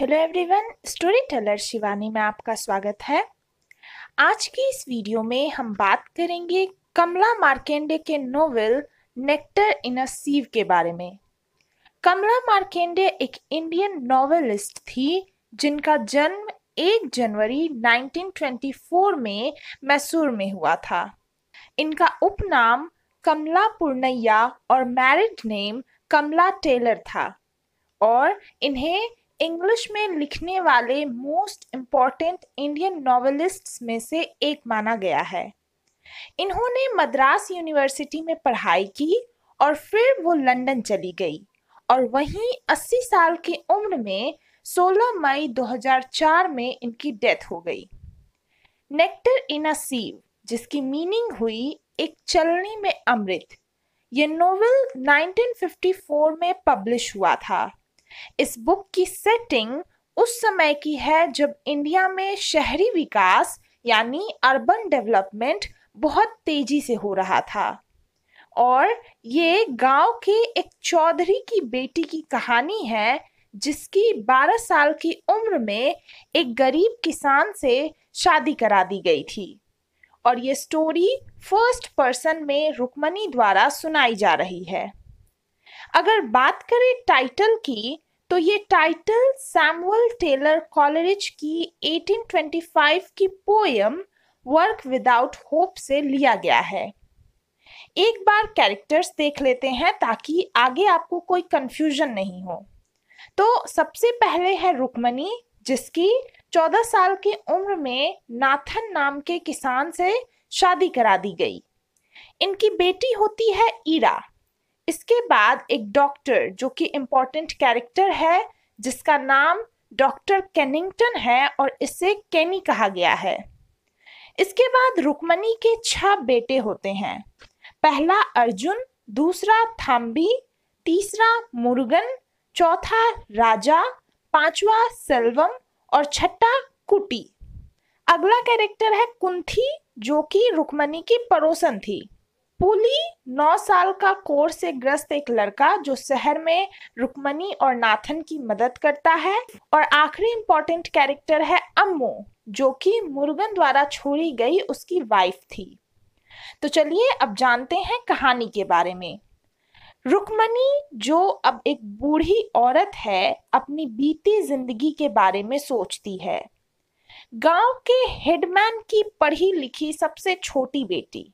hello everyone story teller Shivani में आपका स्वागत है आज की इस वीडियो में हम बात करेंगे कमला मार्केंडे के नोवेल नेक्टर इन अ सीव के बारे में कमला मार्केंडे एक इंडियन नॉवेलिस्ट थी जिनका जन्म 1 जनवरी 1924 में मैसूर में हुआ था इनका उपनाम कमला पुरनैया और मैरिड नेम कमला टेलर था और इन्हें इंग्लिश में लिखने वाले मोस्ट इम्पॉर्टेंट इंडियन नॉवेलिस्ट्स में से एक माना गया है इन्होंने मद्रास यूनिवर्सिटी में पढ़ाई की और फिर वो लंदन चली गई और वहीं 80 साल की उम्र में 16 मई 2004 में इनकी डेथ हो गई नेक्टर इन अ सीव जिसकी मीनिंग हुई एक चलनी में अमृत ये नोवेल 1954 में पब्लिश हुआ था इस बुक की सेटिंग उस समय की है जब इंडिया में शहरी विकास यानी अर्बन डेवलपमेंट बहुत तेजी से हो रहा था और ये गांव के एक चौधरी की बेटी की कहानी है जिसकी 12 साल की उम्र में एक गरीब किसान से शादी करा दी गई थी और ये स्टोरी फर्स्ट पर्सन में रुक्मनी द्वारा सुनाई जा रही है अगर बात करें टाइटल की तो ये टाइटल सैमुअल टेलर कॉलरिज की 1825 की पोयम वर्क विदाउट होप से लिया गया है एक बार कैरेक्टर्स देख लेते हैं ताकि आगे आपको कोई कंफ्यूजन नहीं हो तो सबसे पहले है रुक्मणी जिसकी 14 साल की उम्र में नाथन नाम के किसान से शादी करा दी गई इनकी बेटी होती है ईरा इसके बाद एक डॉक्टर जो कि इम्पोर्टेंट कैरेक्टर है जिसका नाम डॉक्टर कैनिंगटन है और इसे कैनी कहा गया है इसके बाद रुक्मणी के छह बेटे होते हैं पहला अर्जुन दूसरा थाम्बी तीसरा मुर्गन चौथा राजा पांचवा सेल्वम और छठा कुटी अगला कैरेक्टर है कुंथी जो कि रुक्मणी की पड़ोसन थी पुली नौ साल का कोर से ग्रस्त एक लड़का जो शहर में रुकमणी और नाथन की मदद करता है और आखिरी इम्पोर्टेंट कैरेक्टर है अम्मू जो कि मुर्गन द्वारा छोड़ी गई उसकी वाइफ थी तो चलिए अब जानते हैं कहानी के बारे में रुक्मणी जो अब एक बूढ़ी औरत है अपनी बीती जिंदगी के बारे में सोचती है गांव के हेडमैन की पढ़ी लिखी सबसे छोटी बेटी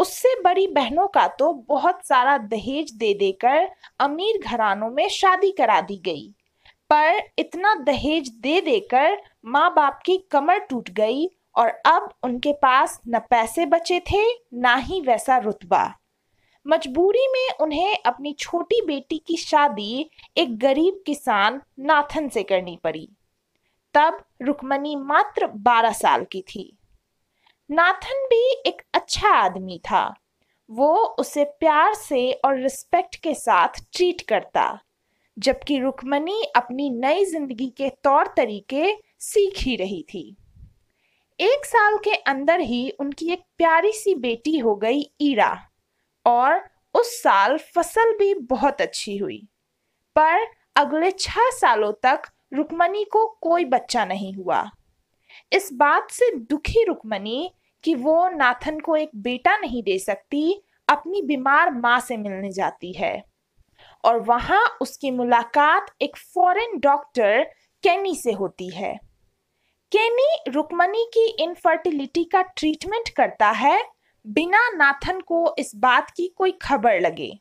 उससे बड़ी बहनों का तो बहुत सारा दहेज दे देकर अमीर घरानों में शादी करा दी गई पर इतना दहेज दे देकर माँ बाप की कमर टूट गई और अब उनके पास न पैसे बचे थे ना ही वैसा रुतबा मजबूरी में उन्हें अपनी छोटी बेटी की शादी एक गरीब किसान नाथन से करनी पड़ी तब रुकमणी मात्र बारह साल की थी नाथन भी एक अच्छा आदमी था वो उसे प्यार से और रिस्पेक्ट के साथ ट्रीट करता जबकि रुकमणी अपनी नई जिंदगी के तौर तरीके सीख ही रही थी एक साल के अंदर ही उनकी एक प्यारी सी बेटी हो गई ईरा और उस साल फसल भी बहुत अच्छी हुई पर अगले छह सालों तक रुक्मणी को कोई बच्चा नहीं हुआ इस बात से दुखी रुकमनी कि वो नाथन को एक बेटा नहीं दे सकती अपनी बीमार माँ से मिलने जाती है और वहाँ उसकी मुलाकात एक फॉरेन डॉक्टर कैनी से होती है केनी रुकमणी की इनफर्टिलिटी का ट्रीटमेंट करता है बिना नाथन को इस बात की कोई खबर लगे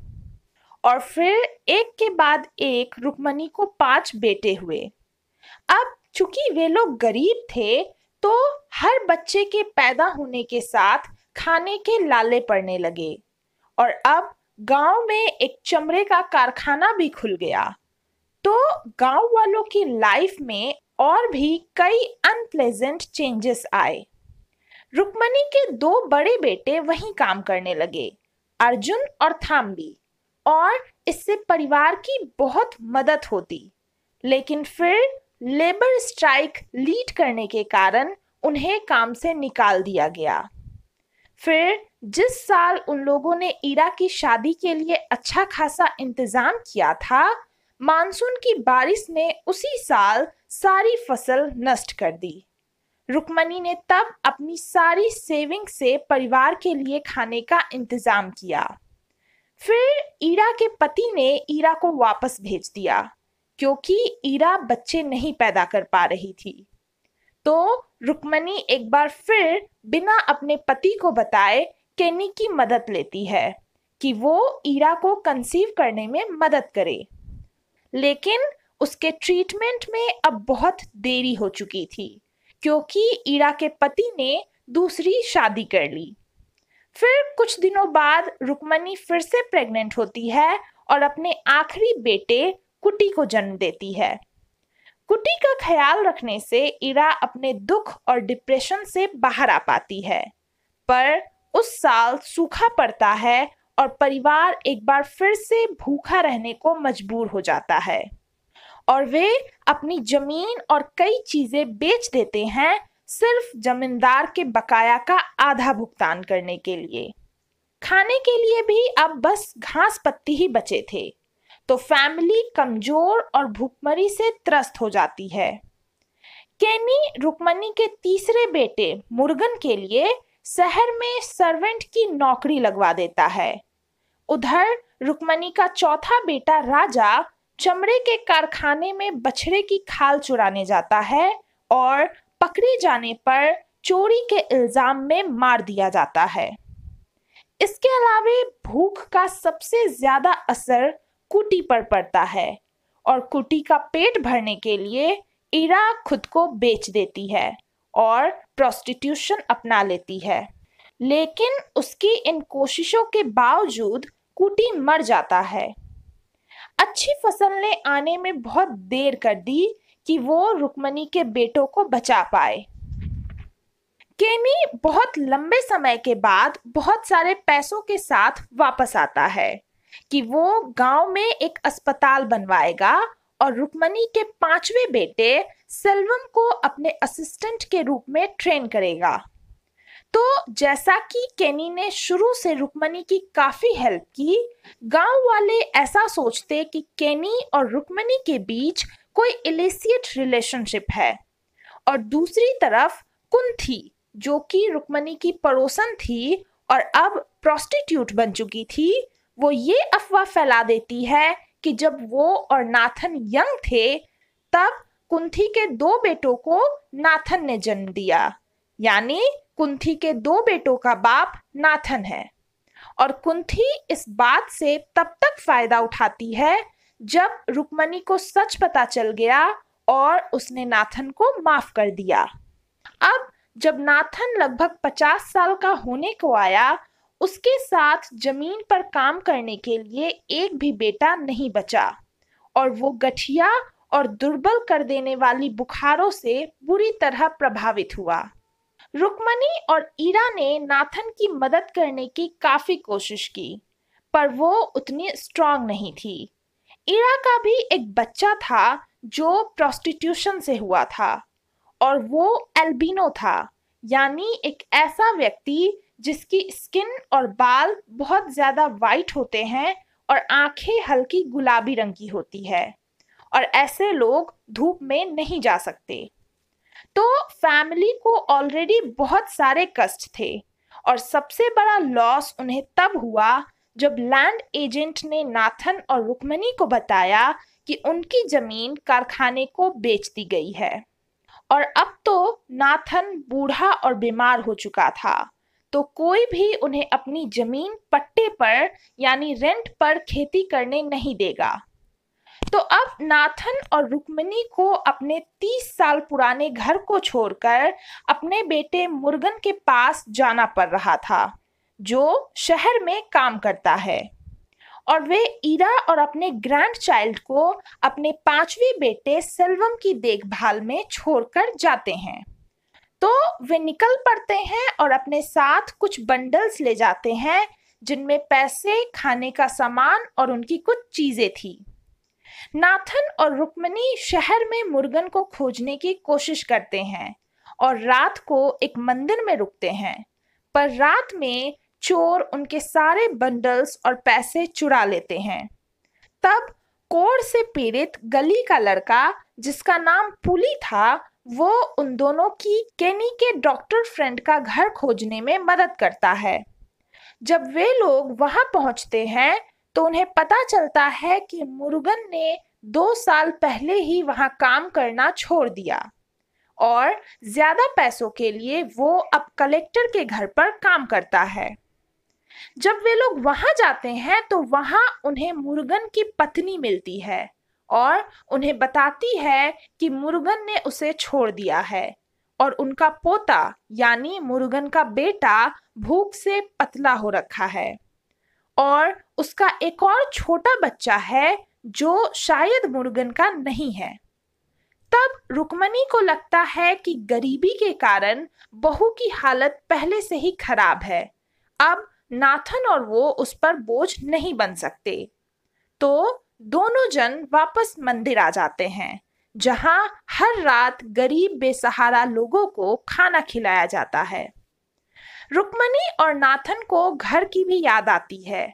और फिर एक के बाद एक रुकमणी को पांच बेटे हुए अब चूंकि वे लोग गरीब थे तो हर बच्चे के पैदा होने के साथ खाने के लाले पड़ने लगे और अब गांव में एक चमड़े का कारखाना भी खुल गया तो गांव वालों की लाइफ में और भी कई अनप्लेजेंट चेंजेस आए रुक्मणी के दो बड़े बेटे वहीं काम करने लगे अर्जुन और थाम्बी और इससे परिवार की बहुत मदद होती लेकिन फिर लेबर स्ट्राइक लीड करने के कारण उन्हें काम से निकाल दिया गया फिर जिस साल उन लोगों ने ईरा की शादी के लिए अच्छा खासा इंतजाम किया था मानसून की बारिश ने उसी साल सारी फसल नष्ट कर दी रुकमणी ने तब अपनी सारी सेविंग से परिवार के लिए खाने का इंतजाम किया फिर ईरा के पति ने ईरा को वापस भेज दिया क्योंकि ईरा बच्चे नहीं पैदा कर पा रही थी तो रुक्मणी एक बार फिर बिना अपने पति को बताए केनी की मदद लेती है कि वो ईरा को कंसीव करने में मदद करे लेकिन उसके ट्रीटमेंट में अब बहुत देरी हो चुकी थी क्योंकि ईरा के पति ने दूसरी शादी कर ली फिर कुछ दिनों बाद रुक्मणी फिर से प्रेग्नेंट होती है और अपने आखिरी बेटे कुटी को जन्म देती है कुटी का ख्याल रखने से इरा अपने दुख और डिप्रेशन से बाहर आ पाती है पर उस साल सूखा पड़ता है और परिवार एक बार फिर से भूखा रहने को मजबूर हो जाता है और वे अपनी जमीन और कई चीजें बेच देते हैं सिर्फ जमींदार के बकाया का आधा भुगतान करने के लिए खाने के लिए भी अब बस घास पत्ती ही बचे थे तो फैमिली कमजोर और भूखमरी से त्रस्त हो जाती है केनी रुकमनी के तीसरे बेटे मुर्गन के लिए शहर में सर्वेंट की नौकरी लगवा देता है उधर रुकमनी का चौथा बेटा राजा चमड़े के कारखाने में बछड़े की खाल चुराने जाता है और पकड़े जाने पर चोरी के इल्जाम में मार दिया जाता है इसके अलावा भूख का सबसे ज्यादा असर कुटी पर पड़ता है और कुटी का पेट भरने के लिए इरा खुद को बेच देती है और प्रोस्टिट्यूशन अपना लेती है लेकिन उसकी इन कोशिशों के बावजूद कुटी मर जाता है अच्छी फसल ने आने में बहुत देर कर दी कि वो रुक्मणी के बेटों को बचा पाए केमी बहुत लंबे समय के बाद बहुत सारे पैसों के साथ वापस आता है कि वो गांव में एक अस्पताल बनवाएगा और रुक्मणी के पांचवे बेटे सेल्वम को अपने असिस्टेंट के रूप में ट्रेन करेगा तो जैसा कि केनी ने शुरू से रुक्मणी की काफी हेल्प की गांव वाले ऐसा सोचते कि केनी और रुक्मणी के बीच कोई इलिसियट रिलेशनशिप है और दूसरी तरफ कुंथी जो कि रुक्मणी की पड़ोसन थी और अब प्रोस्टिट्यूट बन चुकी थी वो ये अफवाह फैला देती है कि जब वो और नाथन यंग थे तब कुंथी के दो बेटों को नाथन ने जन्म दिया यानी कुंथी के दो बेटों का बाप नाथन है और कुंथी इस बात से तब तक फायदा उठाती है जब रुक्मणी को सच पता चल गया और उसने नाथन को माफ कर दिया अब जब नाथन लगभग पचास साल का होने को आया उसके साथ जमीन पर काम करने के लिए एक भी बेटा नहीं बचा और वो गठिया और दुर्बल कर देने वाली बुखारों से बुरी तरह प्रभावित हुआ रुक्मणी और ईरा ने नाथन की मदद करने की काफी कोशिश की पर वो उतनी स्ट्रांग नहीं थी ईरा का भी एक बच्चा था जो प्रोस्टिट्यूशन से हुआ था और वो एल्बिनो था यानी एक ऐसा व्यक्ति जिसकी स्किन और बाल बहुत ज़्यादा वाइट होते हैं और आंखें हल्की गुलाबी रंग की होती है और ऐसे लोग धूप में नहीं जा सकते तो फैमिली को ऑलरेडी बहुत सारे कष्ट थे और सबसे बड़ा लॉस उन्हें तब हुआ जब लैंड एजेंट ने नाथन और रुक्मणी को बताया कि उनकी जमीन कारखाने को बेच दी गई है और अब तो नाथन बूढ़ा और बीमार हो चुका था तो कोई भी उन्हें अपनी जमीन पट्टे पर यानी रेंट पर खेती करने नहीं देगा तो अब नाथन और रुक्मिणी को अपने तीस साल पुराने घर को छोड़कर अपने बेटे मुर्गन के पास जाना पड़ रहा था जो शहर में काम करता है और वे ईरा और अपने ग्रैंड चाइल्ड को अपने पांचवें बेटे सेल्वम की देखभाल में छोड़कर जाते हैं तो वे निकल पड़ते हैं और अपने साथ कुछ बंडल्स ले जाते हैं जिनमें पैसे खाने का सामान और उनकी कुछ चीजें थी नाथन और रुक्मणी शहर में मुर्गन को खोजने की कोशिश करते हैं और रात को एक मंदिर में रुकते हैं पर रात में चोर उनके सारे बंडल्स और पैसे चुरा लेते हैं तब कोर से पीड़ित गली का लड़का जिसका नाम पुली था वो उन दोनों की केनी के डॉक्टर फ्रेंड का घर खोजने में मदद करता है जब वे लोग वहां पहुंचते हैं तो उन्हें पता चलता है कि मुरुगन ने दो साल पहले ही वहां काम करना छोड़ दिया और ज्यादा पैसों के लिए वो अब कलेक्टर के घर पर काम करता है जब वे लोग वहां जाते हैं तो वहां उन्हें मुर्गन की पत्नी मिलती है और उन्हें बताती है कि मुर्गन ने उसे छोड़ दिया है और उनका पोता यानी मुर्गन का बेटा भूख से पतला हो रखा है और उसका एक और छोटा बच्चा है जो शायद मुर्गन का नहीं है तब रुकमणी को लगता है कि गरीबी के कारण बहू की हालत पहले से ही खराब है अब नाथन और वो उस पर बोझ नहीं बन सकते तो दोनों जन वापस मंदिर आ जाते हैं जहां हर रात गरीब बेसहारा लोगों को खाना खिलाया जाता है रुक्मणी और नाथन को घर की भी याद आती है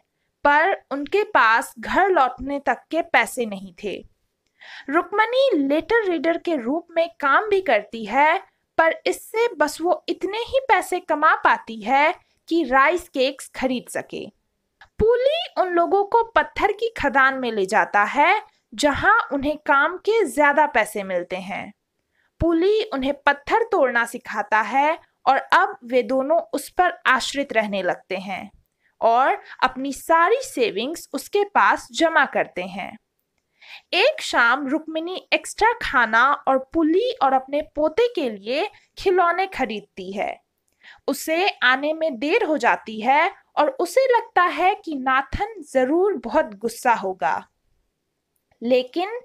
पर उनके पास घर लौटने तक के पैसे नहीं थे रुक्मणी लेटर रीडर के रूप में काम भी करती है पर इससे बस वो इतने ही पैसे कमा पाती है कि राइस केक्स खरीद सके पुली उन लोगों को पत्थर की खदान में ले जाता है जहां उन्हें काम के ज्यादा पैसे मिलते हैं पुली उन्हें पत्थर तोड़ना सिखाता है और अब वे दोनों उस पर आश्रित रहने लगते हैं और अपनी सारी सेविंग्स उसके पास जमा करते हैं एक शाम रुक्मिनी एक्स्ट्रा खाना और पुली और अपने पोते के लिए खिलौने खरीदती है उसे आने में देर हो जाती है और उसे लगता है कि नाथन जरूर बहुत गुस्सा होगा लेकिन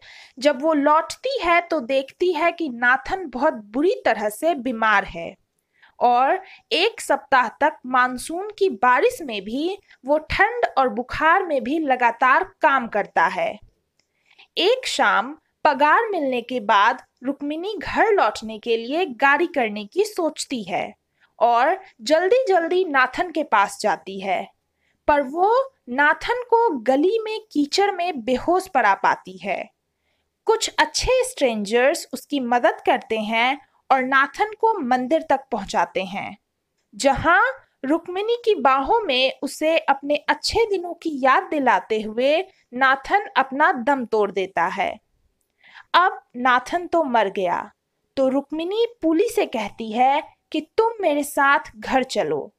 जब वो लौटती है तो देखती है कि नाथन बहुत बुरी तरह से बीमार है और एक सप्ताह तक मानसून की बारिश में भी वो ठंड और बुखार में भी लगातार काम करता है एक शाम पगार मिलने के बाद रुक्मिनी घर लौटने के लिए गाड़ी करने की सोचती है और जल्दी जल्दी नाथन के पास जाती है पर वो नाथन को गली में कीचड़ में बेहोश पड़ा पाती है कुछ अच्छे स्ट्रेंजर्स उसकी मदद करते हैं और नाथन को मंदिर तक पहुंचाते हैं जहां रुक्मिनी की बाहों में उसे अपने अच्छे दिनों की याद दिलाते हुए नाथन अपना दम तोड़ देता है अब नाथन तो मर गया तो रुक्मिनी पुली से कहती है कि तुम मेरे साथ घर चलो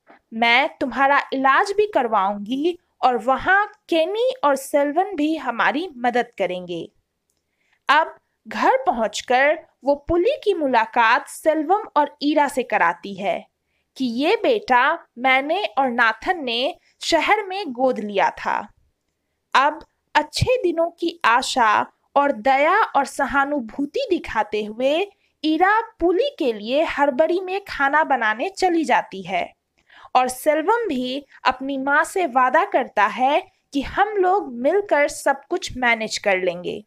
मैं तुम्हारा इलाज भी करवाऊंगी और वहां केनी और सेल्वन भी हमारी मदद करेंगे अब घर पहुंचकर वो पुली की मुलाकात सेल्वम और ईरा से कराती है कि ये बेटा मैंने और नाथन ने शहर में गोद लिया था अब अच्छे दिनों की आशा और दया और सहानुभूति दिखाते हुए ईरा पुली के लिए हड़बड़ी में खाना बनाने चली जाती है और सेल्वम भी अपनी माँ से वादा करता है कि हम लोग मिलकर सब कुछ मैनेज कर लेंगे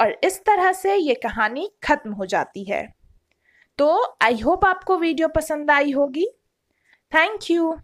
और इस तरह से ये कहानी खत्म हो जाती है तो आई होप आपको वीडियो पसंद आई होगी थैंक यू